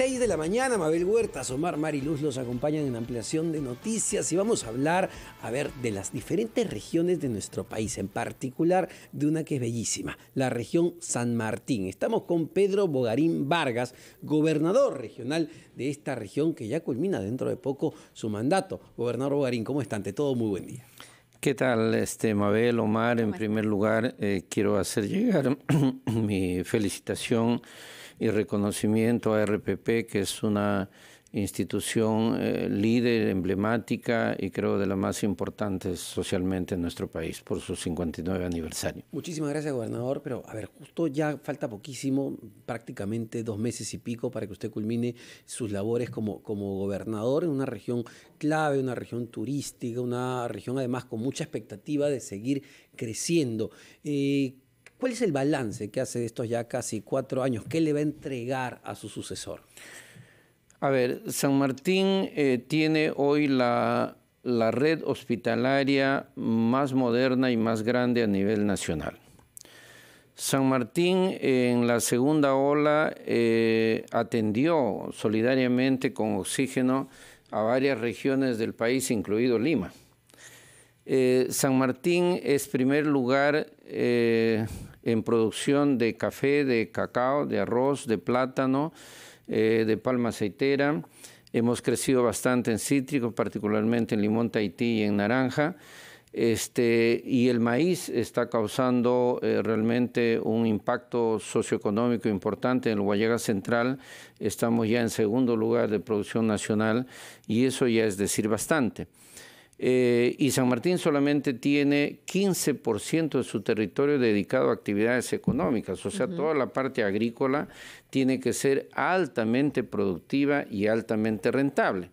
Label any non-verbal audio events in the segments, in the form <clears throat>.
6 de la mañana, Mabel Huerta, Omar Luz los acompañan en ampliación de noticias y vamos a hablar, a ver, de las diferentes regiones de nuestro país, en particular de una que es bellísima, la región San Martín. Estamos con Pedro Bogarín Vargas, gobernador regional de esta región que ya culmina dentro de poco su mandato. Gobernador Bogarín, ¿cómo está? Ante todo, muy buen día. ¿Qué tal, este, Mabel, Omar? En primer lugar, eh, quiero hacer llegar <clears throat> mi felicitación y reconocimiento a RPP, que es una institución eh, líder, emblemática y creo de las más importante socialmente en nuestro país por su 59 aniversario. Muchísimas gracias, gobernador. Pero a ver, justo ya falta poquísimo, prácticamente dos meses y pico para que usted culmine sus labores como, como gobernador en una región clave, una región turística, una región además con mucha expectativa de seguir creciendo. Eh, ¿Cuál es el balance que hace de estos ya casi cuatro años? ¿Qué le va a entregar a su sucesor? A ver, San Martín eh, tiene hoy la, red hospitalaria más moderna y más grande a nivel nacional. San Martín en la segunda ola eh, atendió solidariamente con oxígeno a varias regiones del país, incluido Lima. Eh, San Martín es primer lugar en producción de café, de cacao, de arroz, de plátano, eh, de palma aceitera. Hemos crecido bastante en cítricos, particularmente en limón tahití y en naranja. Este, y el maíz está causando eh, realmente un impacto socioeconómico importante en el Guayaga Central. Estamos ya en segundo lugar de producción nacional y eso ya es decir bastante. Eh, y San Martín solamente tiene 15% de su territorio dedicado a actividades económicas, o sea, toda la parte agrícola tiene que ser altamente productiva y altamente rentable,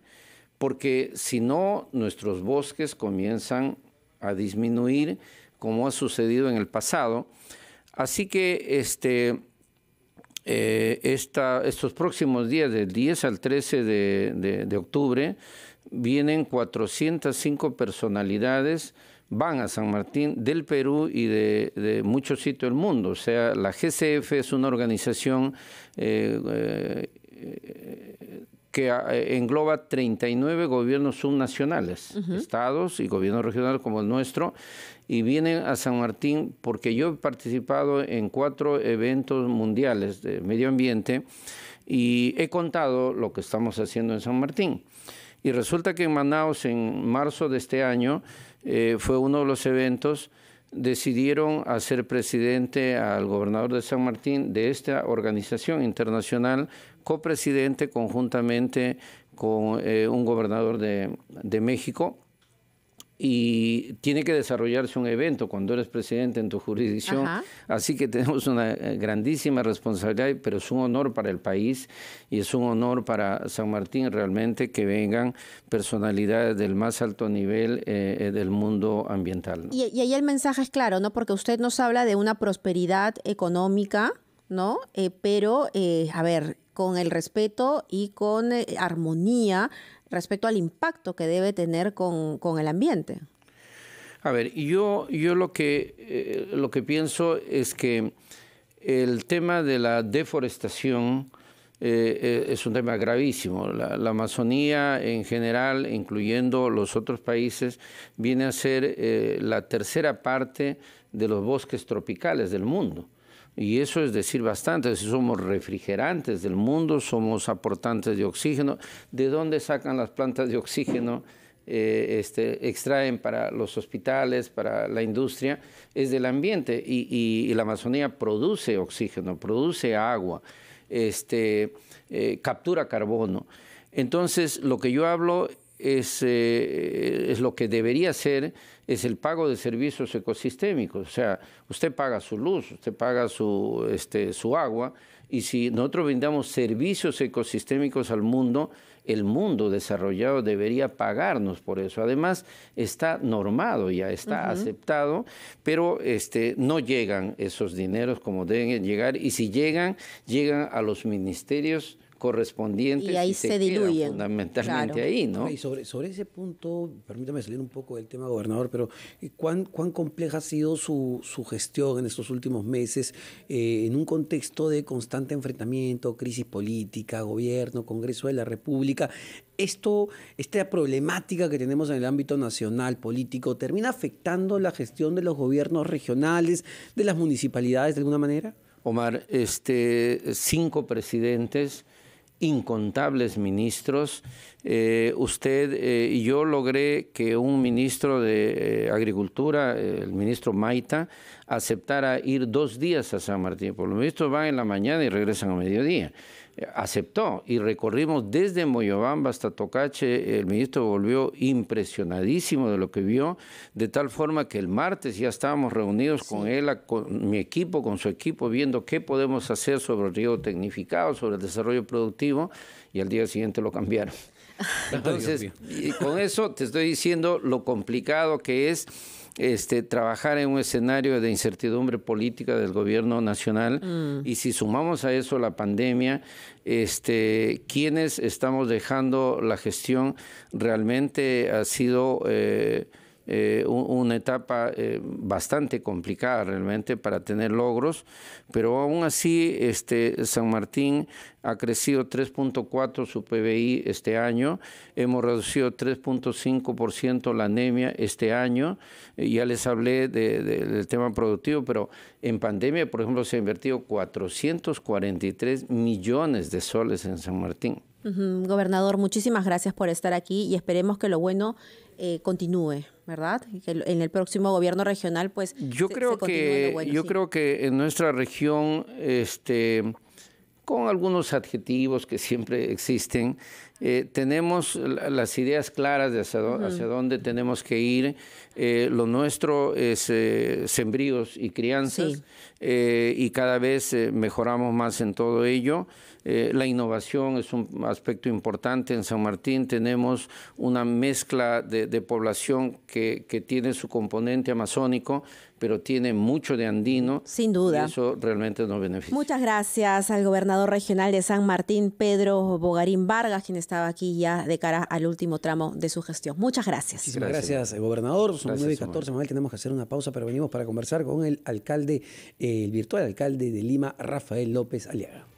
porque si no, nuestros bosques comienzan a disminuir como ha sucedido en el pasado. Así que este, eh, estos próximos días, del 10 al 13 de octubre, vienen 405 personalidades, van a San Martín del Perú y de, muchos sitios del mundo. O sea, la GCF es una organización eh, eh, que eh, engloba 39 gobiernos subnacionales, estados y gobiernos regionales como el nuestro, y vienen a San Martín porque yo he participado en cuatro eventos mundiales de medio ambiente y he contado lo que estamos haciendo en San Martín. Y resulta que en Manaus, en marzo de este año, eh, fue uno de los eventos, decidieron hacer presidente al gobernador de San Martín de esta organización internacional, copresidente conjuntamente con eh, un gobernador de México y tiene que desarrollarse un evento cuando eres presidente en tu jurisdicción. Así que tenemos una eh, grandísima responsabilidad, pero es un honor para el país y es un honor para San Martín realmente que vengan personalidades del más alto nivel eh, eh, del mundo ambiental. Y, ahí el mensaje es claro, ¿no? Porque usted nos habla de una prosperidad económica, ¿no? pero, a ver, con el respeto y con armonía respecto al impacto que debe tener con, el ambiente. A ver, yo, yo lo, que, eh, lo que pienso es que el tema de la deforestación eh, eh, es un tema gravísimo. La, Amazonía en general, incluyendo los otros países, viene a ser la tercera parte de los bosques tropicales del mundo. Y eso es decir bastante, si somos refrigerantes del mundo, somos aportantes de oxígeno. ¿De dónde sacan las plantas de oxígeno? Eh, este, extraen para los hospitales, para la industria, es del ambiente. Y, la Amazonía produce oxígeno, produce agua, este, eh, captura carbono. Entonces, lo que yo hablo es, eh, es, lo que debería ser, es el pago de servicios ecosistémicos. O sea, usted paga su luz, usted paga su, este, su agua, y si nosotros brindamos servicios ecosistémicos al mundo, el mundo desarrollado debería pagarnos por eso. Además, está normado ya, está aceptado, pero este, no llegan esos dineros como deben llegar, y si llegan, llegan a los ministerios correspondientes. Y ahí se, diluyen. Fundamentalmente ahí, ¿no? Y sobre, sobre ese punto, permítame salir un poco del tema, gobernador, pero eh, ¿cuán, cuán compleja ha sido su, su gestión en estos últimos meses eh, en un contexto de constante enfrentamiento, crisis política, gobierno, Congreso de la República? Esto, esta problemática que tenemos en el ámbito nacional, político, ¿termina afectando la gestión de los gobiernos regionales, de las municipalidades de alguna manera? Omar, este, cinco presidentes incontables ministros. Eh, usted eh, y yo logré que un ministro de eh, Agricultura, el ministro Maita, aceptara ir dos días a San Martín. Por pues lo ministros van en la mañana y regresan a mediodía aceptó y recorrimos desde Moyobamba hasta Tocache. El ministro volvió impresionadísimo de lo que vio, de tal forma que el martes ya estábamos reunidos con él, con mi equipo, con su equipo, viendo qué podemos hacer sobre el riego tecnificado, sobre el desarrollo productivo, y al día siguiente lo cambiaron. Entonces, y con eso te estoy diciendo lo complicado que es este, trabajar en un escenario de incertidumbre política del gobierno nacional mm. y si sumamos a eso la pandemia, este, quienes estamos dejando la gestión realmente ha sido... Eh, eh, una etapa eh, bastante complicada realmente para tener logros, pero aún así este, San Martín ha crecido 3.4 su PBI este año, hemos reducido 3.5% la anemia este año, eh, ya les hablé del tema productivo, pero en pandemia, por ejemplo, se ha invertido 443 millones de soles en San Martín. Gobernador, muchísimas gracias por estar aquí y esperemos que lo bueno eh, continúe, ¿verdad? Que en el próximo gobierno regional, pues. Yo se, creo que bueno, yo creo que en nuestra región, este, con algunos adjetivos que siempre existen, eh, tenemos las ideas claras de hacia, dónde tenemos que ir. Eh, lo nuestro es eh, sembríos y crianzas y cada vez mejoramos más en todo ello. la innovación es un aspecto importante. En San Martín tenemos una mezcla de, población que, tiene su componente amazónico, pero tiene mucho de andino. Sin duda. Y eso realmente nos beneficia. Muchas gracias al gobernador regional de San Martín, Pedro Bogarín Vargas, quien estaba aquí ya de cara al último tramo de su gestión. Muchas gracias. Muchísimas gracias, gobernador. Son 9 y 14, Tenemos que hacer una pausa, pero venimos para conversar con el alcalde, eh, el virtual alcalde de Lima, Rafael López Aliaga.